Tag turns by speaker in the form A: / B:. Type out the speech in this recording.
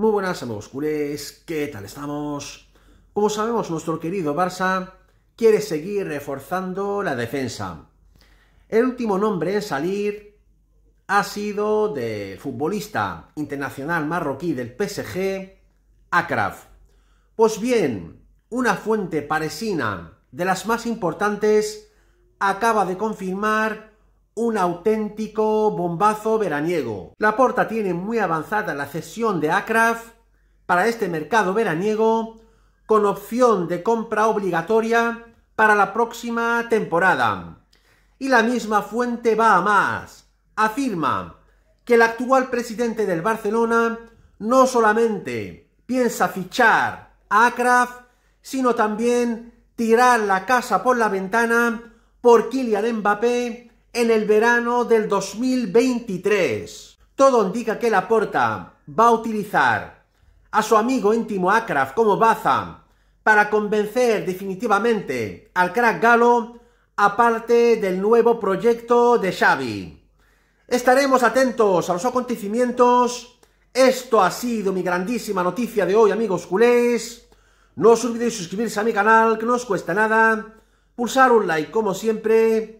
A: Muy buenas amigos culés, ¿qué tal estamos? Como sabemos, nuestro querido Barça quiere seguir reforzando la defensa. El último nombre en salir ha sido de futbolista internacional marroquí del PSG, Akraf. Pues bien, una fuente parisina de las más importantes acaba de confirmar un auténtico bombazo veraniego. La porta tiene muy avanzada la cesión de Acraf para este mercado veraniego con opción de compra obligatoria para la próxima temporada. Y la misma fuente va a más. Afirma que el actual presidente del Barcelona no solamente piensa fichar a Acraf, sino también tirar la casa por la ventana por Kylian Mbappé en el verano del 2023. Todo indica que Laporta va a utilizar a su amigo íntimo Akraf como baza para convencer definitivamente al crack galo aparte del nuevo proyecto de Xavi. Estaremos atentos a los acontecimientos. Esto ha sido mi grandísima noticia de hoy, amigos culés. No os olvidéis suscribirse a mi canal, que no os cuesta nada. Pulsar un like, como siempre